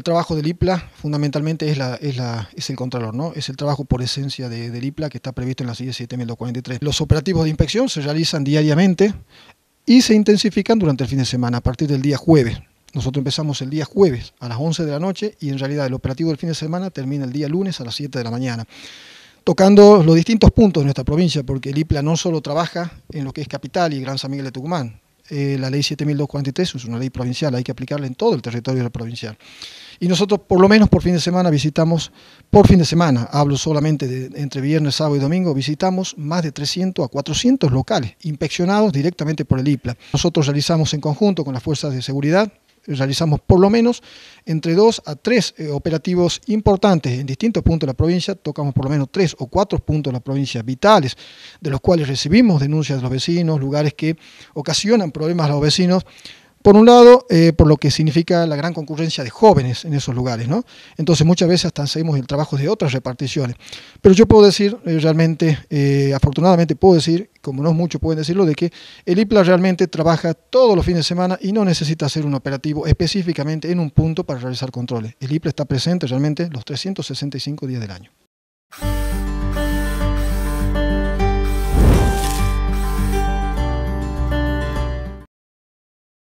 El trabajo del IPLA fundamentalmente es, el contralor, ¿no? es el trabajo por esencia del IPLA que está previsto en la ley 7243. Los operativos de inspección se realizan diariamente y se intensifican durante el fin de semana, a partir del día jueves. Nosotros empezamos el día jueves a las 11 de la noche y en realidad el operativo del fin de semana termina el día lunes a las 7 de la mañana tocando los distintos puntos de nuestra provincia, porque el IPLA no solo trabaja en lo que es capital y Gran San Miguel de Tucumán, eh, la ley 7243 es una ley provincial, hay que aplicarla en todo el territorio provincial. Y nosotros por lo menos por fin de semana visitamos, por fin de semana, hablo solamente de entre viernes, sábado y domingo, visitamos más de 300 a 400 locales inspeccionados directamente por el IPLA. Nosotros realizamos en conjunto con las fuerzas de seguridad realizamos por lo menos entre dos a tres eh, operativos importantes en distintos puntos de la provincia, tocamos por lo menos tres o cuatro puntos de la provincia vitales, de los cuales recibimos denuncias de los vecinos, lugares que ocasionan problemas a los vecinos, por un lado, eh, por lo que significa la gran concurrencia de jóvenes en esos lugares, ¿no? Entonces muchas veces hasta seguimos el trabajo de otras reparticiones. Pero yo puedo decir, eh, realmente, eh, afortunadamente puedo decir, como no mucho pueden decirlo, de que el IPLA realmente trabaja todos los fines de semana y no necesita hacer un operativo específicamente en un punto para realizar controles. El IPLA está presente realmente los 365 días del año.